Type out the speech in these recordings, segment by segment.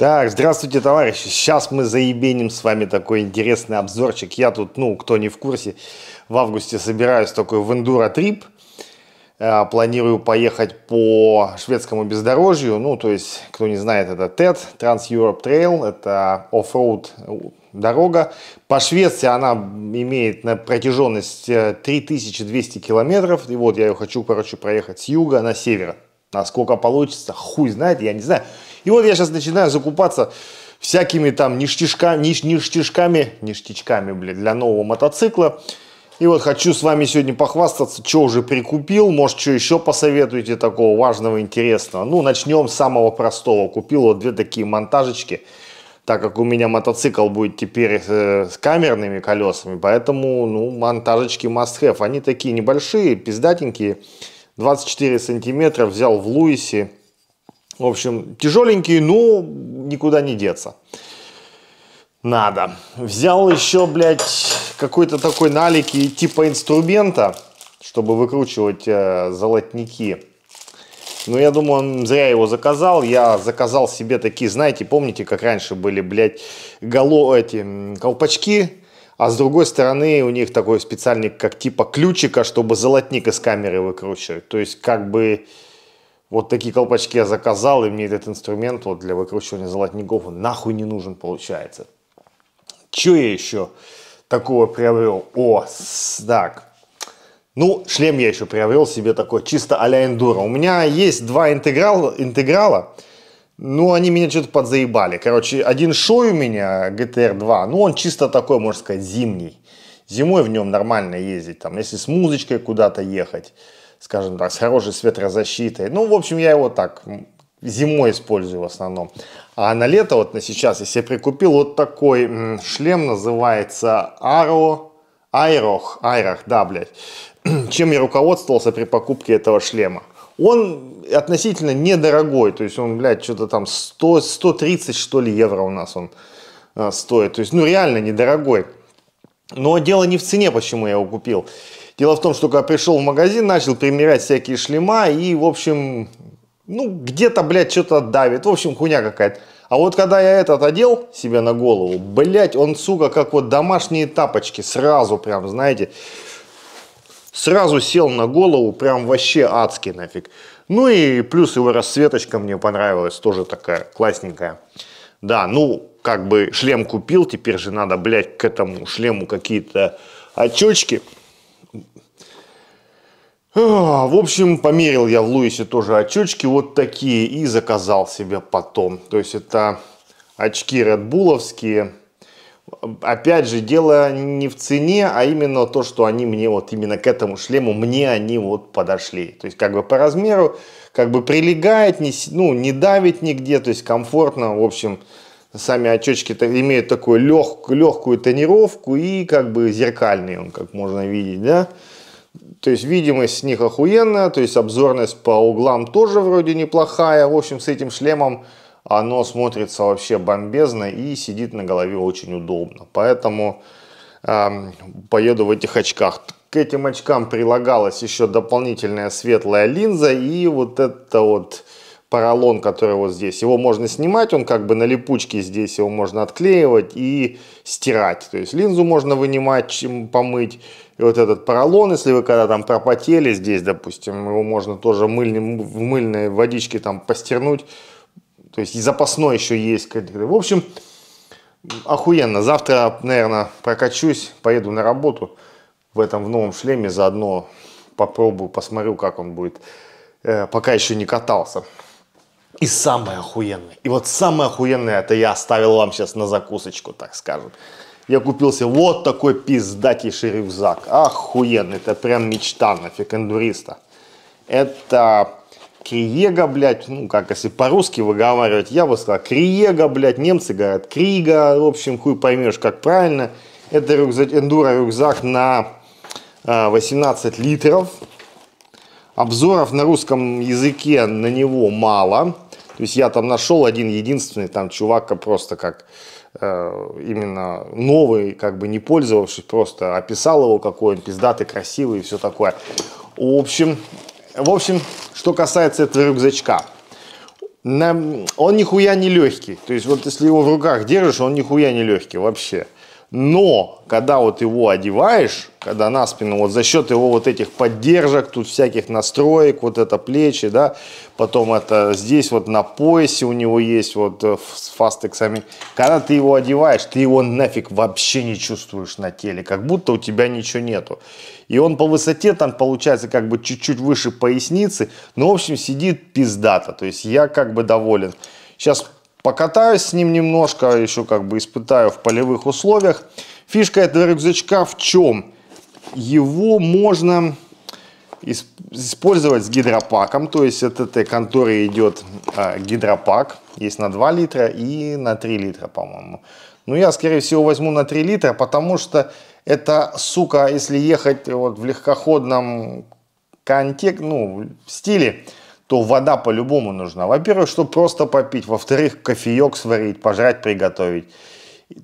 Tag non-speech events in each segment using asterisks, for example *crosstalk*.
Так, здравствуйте, товарищи. Сейчас мы заебеним с вами такой интересный обзорчик. Я тут, ну, кто не в курсе, в августе собираюсь такой в эндуро-трип. Э, планирую поехать по шведскому бездорожью. Ну, то есть, кто не знает, это TED, Trans-Europe Trail. Это оффроуд э, дорога. По Швеции она имеет на протяженность 3200 э, километров. И вот я ее хочу, короче, проехать с юга на север. Насколько получится, хуй знает, я не знаю. И вот я сейчас начинаю закупаться всякими там ништяшками, ниш, ништячками, ништячками, блядь, для нового мотоцикла. И вот хочу с вами сегодня похвастаться, что уже прикупил, может, что еще посоветуете такого важного, интересного. Ну, начнем с самого простого. Купил вот две такие монтажечки, так как у меня мотоцикл будет теперь э, с камерными колесами, поэтому, ну, монтажечки must have. Они такие небольшие, пиздатенькие, 24 сантиметра, взял в Луисе в общем, тяжеленький, но ну, никуда не деться. Надо. Взял еще, блядь, какой-то такой налики типа инструмента, чтобы выкручивать э, золотники. Но я думаю, он зря его заказал. Я заказал себе такие, знаете, помните, как раньше были, блядь, голо эти колпачки а с другой стороны у них такой специальный, как типа ключика, чтобы золотник из камеры выкручивать. То есть как бы вот такие колпачки я заказал, и мне этот инструмент вот для выкручивания золотников он нахуй не нужен получается. Че я еще такого приобрел? О, так. Ну, шлем я еще приобрел себе такой, чисто а-ля эндуро. У меня есть два интеграл, интеграла, ну, они меня что-то подзаебали. Короче, один шой у меня, GTR 2, ну, он чисто такой, можно сказать, зимний. Зимой в нем нормально ездить, там, если с музычкой куда-то ехать скажем так, с хорошей светрозащитой. Ну, в общем, я его так зимой использую в основном. А на лето, вот на сейчас, я себе прикупил вот такой шлем, называется Aero Айрох, Айрох, да, блядь. *clears throat* Чем я руководствовался при покупке этого шлема? Он относительно недорогой, то есть он, блядь, что-то там 100, 130, что ли, евро у нас он э, стоит. То есть, ну, реально недорогой. Но дело не в цене, почему я его купил. Дело в том, что когда пришел в магазин, начал примерять всякие шлема и, в общем, ну, где-то, блядь, что-то давит. В общем, хуйня какая-то. А вот когда я этот одел себе на голову, блядь, он, сука, как вот домашние тапочки, сразу прям, знаете, сразу сел на голову, прям вообще адский нафиг. Ну и плюс его расцветочка мне понравилась, тоже такая классненькая. Да, ну, как бы шлем купил, теперь же надо, блядь, к этому шлему какие-то очечки. А, в общем, померил я в Луисе тоже очечки вот такие и заказал себе потом. То есть это очки редбуловские. Опять же, дело не в цене, а именно то, что они мне вот именно к этому шлему, мне они вот подошли. То есть как бы по размеру, как бы прилегает, не, ну, не давит нигде, то есть комфортно, в общем, сами очечки имеют такую лег, легкую тонировку и как бы зеркальный он, как можно видеть, да. То есть видимость с них охуенная, то есть обзорность по углам тоже вроде неплохая. В общем, с этим шлемом оно смотрится вообще бомбезно и сидит на голове очень удобно. Поэтому эм, поеду в этих очках. К этим очкам прилагалась еще дополнительная светлая линза и вот это вот поролон, который вот здесь, его можно снимать, он как бы на липучке здесь, его можно отклеивать и стирать. То есть линзу можно вынимать, чем помыть. И вот этот поролон, если вы когда там пропотели здесь, допустим, его можно тоже мыльным, в мыльной водичке там постернуть. То есть и запасной еще есть. В общем, охуенно. Завтра, наверное, прокачусь, поеду на работу в этом в новом шлеме, заодно попробую, посмотрю, как он будет. Э, пока еще не катался. И самое охуенное, и вот самое охуенное, это я оставил вам сейчас на закусочку, так скажем. Я купился вот такой пиздатейший рюкзак. Охуенный, это прям мечта нафиг эндуриста. Это Криега, блядь, ну как если по-русски выговаривать, я бы сказал Криега, блядь, немцы говорят Крига, в общем, хуй поймешь, как правильно. Это рюкзак, эндуро рюкзак на 18 э, литров, Обзоров а на русском языке на него мало. То есть я там нашел один единственный там чувака просто как э, именно новый, как бы не пользовавшись, просто описал его, какой он пиздатый, красивый и все такое. В общем, в общем, что касается этого рюкзачка, он нихуя не легкий. То есть вот если его в руках держишь, он нихуя не легкий вообще. Но когда вот его одеваешь, когда на спину, вот за счет его вот этих поддержек, тут всяких настроек, вот это плечи, да, потом это здесь вот на поясе у него есть вот э, с фастексами. Когда ты его одеваешь, ты его нафиг вообще не чувствуешь на теле, как будто у тебя ничего нету. И он по высоте там получается как бы чуть-чуть выше поясницы, но в общем сидит пиздата, то есть я как бы доволен. Сейчас покатаюсь с ним немножко, еще как бы испытаю в полевых условиях. Фишка этого рюкзачка в чем? Его можно использовать с гидропаком, то есть от этой конторы идет а, гидропак, есть на 2 литра и на 3 литра, по-моему. Но ну, я, скорее всего, возьму на 3 литра, потому что это, сука, если ехать вот в легкоходном контек, ну, стиле, то вода по-любому нужна. Во-первых, чтобы просто попить, во-вторых, кофеек сварить, пожрать, приготовить.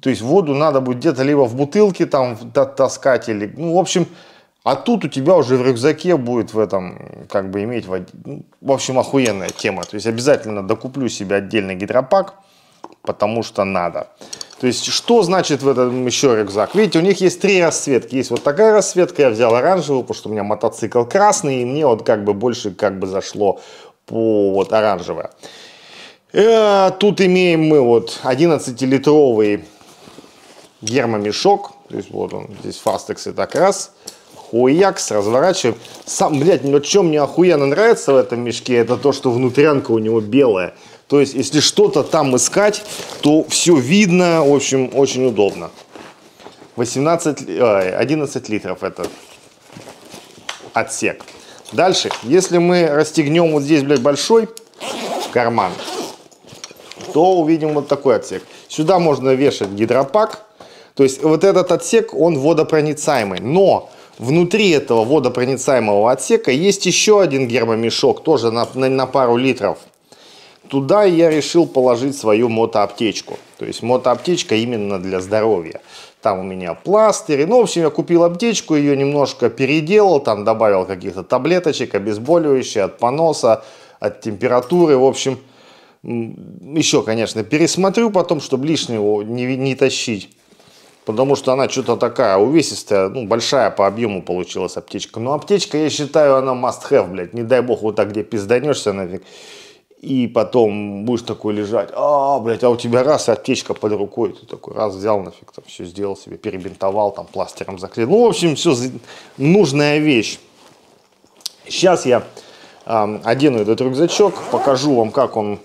То есть воду надо будет где-то либо в бутылке там таскать или, ну, в общем, а тут у тебя уже в рюкзаке будет в этом, как бы иметь, вод... Ну, в общем, охуенная тема. То есть обязательно докуплю себе отдельный гидропак, потому что надо. То есть, что значит в этом еще рюкзак? Видите, у них есть три расцветки. Есть вот такая расцветка, я взял оранжевую, потому что у меня мотоцикл красный, и мне вот как бы больше как бы зашло по вот оранжевое. Э, тут имеем мы вот 11-литровый гермомешок. То есть вот он, здесь фастекс и так раз. Хуякс, разворачиваем. Сам, блядь, ну что мне охуенно нравится в этом мешке, это то, что внутрянка у него белая. То есть, если что-то там искать, то все видно, в общем, очень удобно. 18, 11 литров этот отсек. Дальше, если мы расстегнем вот здесь, блядь, большой карман, то увидим вот такой отсек. Сюда можно вешать гидропак. То есть вот этот отсек, он водопроницаемый. Но внутри этого водопроницаемого отсека есть еще один гермомешок, тоже на, на, на пару литров. Туда я решил положить свою мотоаптечку. То есть мотоаптечка именно для здоровья. Там у меня пластырь. Ну, в общем, я купил аптечку, ее немножко переделал, там добавил каких-то таблеточек, обезболивающие от поноса, от температуры. В общем, еще, конечно, пересмотрю потом, чтобы лишнего не, не тащить. Потому что она что-то такая увесистая, ну, большая по объему получилась аптечка. Но аптечка, я считаю, она must have, блядь. Не дай бог, вот так где пизданешься нафиг и потом будешь такой лежать, а, блядь, а у тебя раз и аптечка под рукой, ты такой раз взял нафиг, там все сделал себе, перебинтовал, там пластером заклеил. Ну, в общем, все нужная вещь. Сейчас я э, одену этот рюкзачок, покажу вам, как он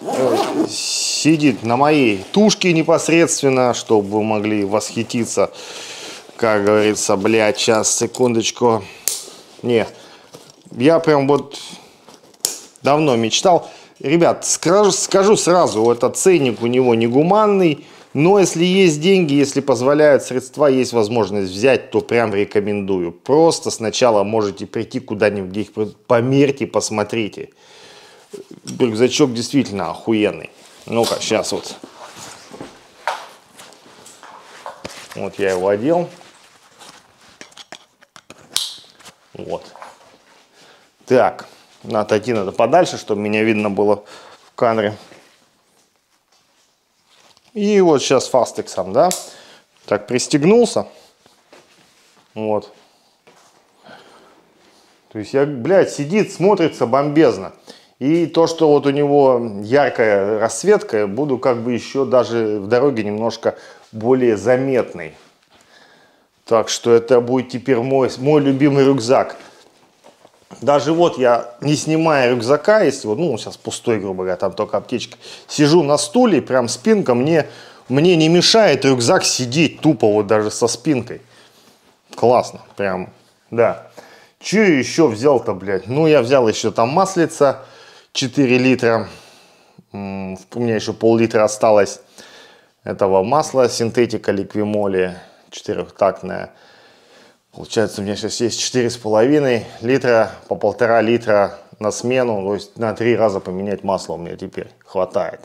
э, сидит на моей тушке непосредственно, чтобы вы могли восхититься. Как говорится, блядь, сейчас, секундочку. Не, я прям вот давно мечтал. Ребят, скажу, скажу сразу, этот ценник у него негуманный, но если есть деньги, если позволяют средства, есть возможность взять, то прям рекомендую. Просто сначала можете прийти куда-нибудь, где их померьте, посмотрите. Рюкзачок действительно охуенный. Ну-ка, сейчас вот. Вот я его одел. Вот. Так отойти надо подальше, чтобы меня видно было в камере. И вот сейчас фастексом, да, так пристегнулся. Вот. То есть, я, блядь, сидит, смотрится бомбезно. И то, что вот у него яркая расцветка, буду как бы еще даже в дороге немножко более заметный. Так что это будет теперь мой, мой любимый рюкзак даже вот я, не снимая рюкзака, если вот, ну, сейчас пустой, грубо говоря, там только аптечка, сижу на стуле, прям спинка, мне, мне не мешает рюкзак сидеть тупо вот даже со спинкой. Классно, прям, да. Че еще взял-то, блядь? Ну, я взял еще там маслица 4 литра. У меня еще пол-литра осталось этого масла синтетика ликвимоли четырехтактная. Получается, у меня сейчас есть четыре с половиной литра, по полтора литра на смену, то есть на три раза поменять масло у меня теперь хватает.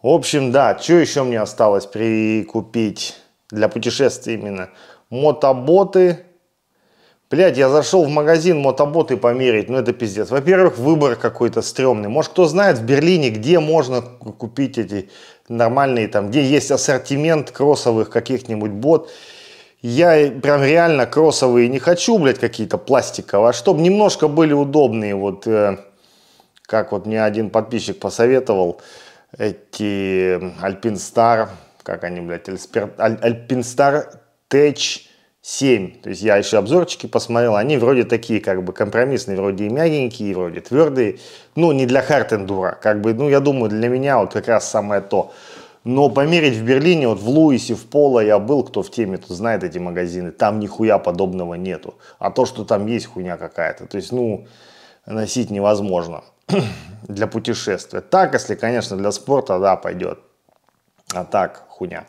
В общем, да, что еще мне осталось прикупить для путешествий именно? Мотоботы. Блять, я зашел в магазин мотоботы померить, ну это пиздец. Во-первых, выбор какой-то стрёмный. Может, кто знает в Берлине, где можно купить эти нормальные, там, где есть ассортимент кроссовых каких-нибудь бот. Я прям реально кроссовые не хочу, блядь, какие-то пластиковые, а чтобы немножко были удобные, вот э, как вот мне один подписчик посоветовал, эти Alpine Star, как они, блядь, Alpine Star Tech 7. То есть я еще обзорчики посмотрел, они вроде такие как бы компромиссные, вроде и мягенькие, и вроде твердые. Ну, не для хард-эндура, как бы, ну, я думаю, для меня вот как раз самое то. Но померить в Берлине, вот в Луисе, в Поло я был, кто в теме, то знает эти магазины, там нихуя подобного нету. А то, что там есть хуйня какая-то, то есть, ну, носить невозможно *clears throat* для путешествия. Так, если, конечно, для спорта, да, пойдет. А так, хуйня.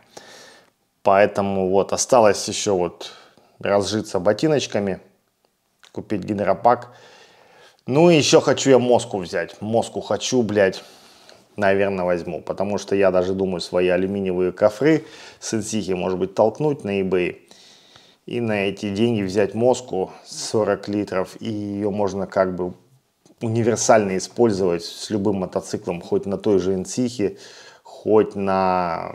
Поэтому вот осталось еще вот разжиться ботиночками, купить гидропак. Ну и еще хочу я мозгу взять. Мозгу хочу, блядь наверное, возьму. Потому что я даже думаю свои алюминиевые кофры с инсихи, может быть, толкнуть на eBay. И на эти деньги взять мозгу 40 литров. И ее можно как бы универсально использовать с любым мотоциклом. Хоть на той же инсихе, хоть на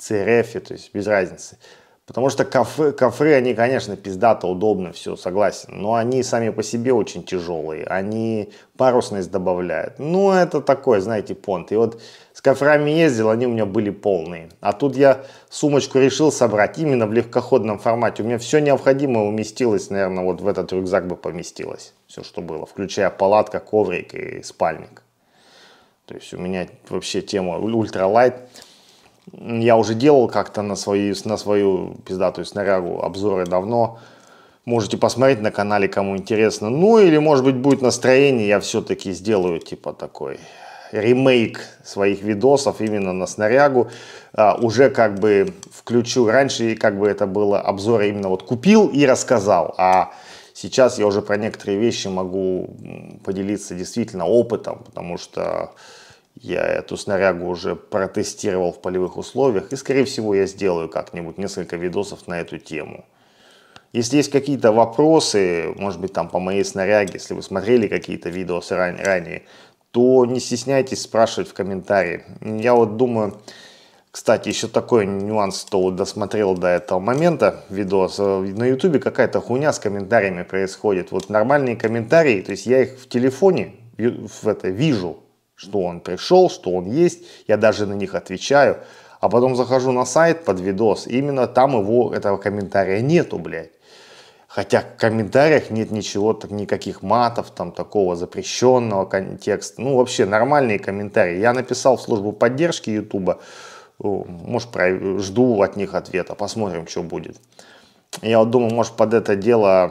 CRF, то есть без разницы. Потому что кафе, кафе, они, конечно, пиздато, удобно, все, согласен. Но они сами по себе очень тяжелые. Они парусность добавляют. Ну, это такой, знаете, понт. И вот с кафрами ездил, они у меня были полные. А тут я сумочку решил собрать именно в легкоходном формате. У меня все необходимое уместилось, наверное, вот в этот рюкзак бы поместилось. Все, что было, включая палатка, коврик и спальник. То есть у меня вообще тема ультралайт. -ульт я уже делал как-то на, свои, на свою пиздатую снарягу обзоры давно. Можете посмотреть на канале, кому интересно. Ну или, может быть, будет настроение, я все-таки сделаю типа такой ремейк своих видосов именно на снарягу. А, уже как бы включу раньше, как бы это было обзор именно вот купил и рассказал. А сейчас я уже про некоторые вещи могу поделиться действительно опытом, потому что я эту снарягу уже протестировал в полевых условиях, и, скорее всего, я сделаю как-нибудь несколько видосов на эту тему. Если есть какие-то вопросы, может быть, там по моей снаряге, если вы смотрели какие-то видосы ран ранее, то не стесняйтесь спрашивать в комментарии. Я вот думаю, кстати, еще такой нюанс, что вот досмотрел до этого момента видос. На ютубе какая-то хуйня с комментариями происходит. Вот нормальные комментарии, то есть я их в телефоне в это вижу, что он пришел, что он есть, я даже на них отвечаю. А потом захожу на сайт под видос, именно там его, этого комментария нету, блядь. Хотя в комментариях нет ничего, так, никаких матов, там такого запрещенного контекста. Ну, вообще нормальные комментарии. Я написал в службу поддержки Ютуба, ну, может, про... жду от них ответа, посмотрим, что будет. Я вот думаю, может, под это дело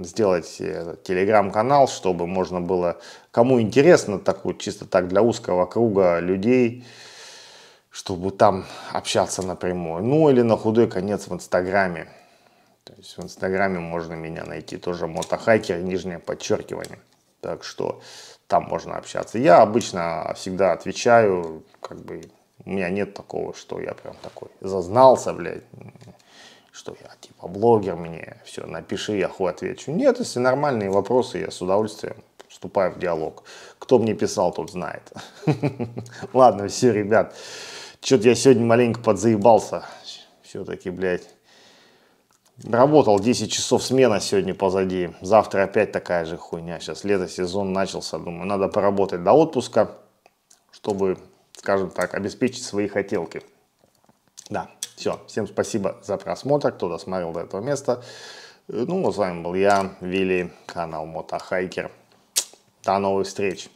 сделать э, телеграм-канал, чтобы можно было, кому интересно, такую, чисто так для узкого круга людей, чтобы там общаться напрямую. Ну, или на худой конец в Инстаграме. То есть в Инстаграме можно меня найти, тоже мотохайкер, нижнее подчеркивание. Так что там можно общаться. Я обычно всегда отвечаю, как бы у меня нет такого, что я прям такой зазнался, блядь что я типа блогер мне, все, напиши, я хуй отвечу. Нет, если нормальные вопросы, я с удовольствием вступаю в диалог. Кто мне писал, тот знает. *laughs* Ладно, все, ребят, что-то я сегодня маленько подзаебался. Все-таки, блядь, Работал 10 часов смена сегодня позади. Завтра опять такая же хуйня. Сейчас лето, сезон начался. Думаю, надо поработать до отпуска, чтобы, скажем так, обеспечить свои хотелки. Да, все, всем спасибо за просмотр, кто досмотрел до этого места. Э, ну, с вами был я, Вилли, канал Мотохайкер. До новых встреч!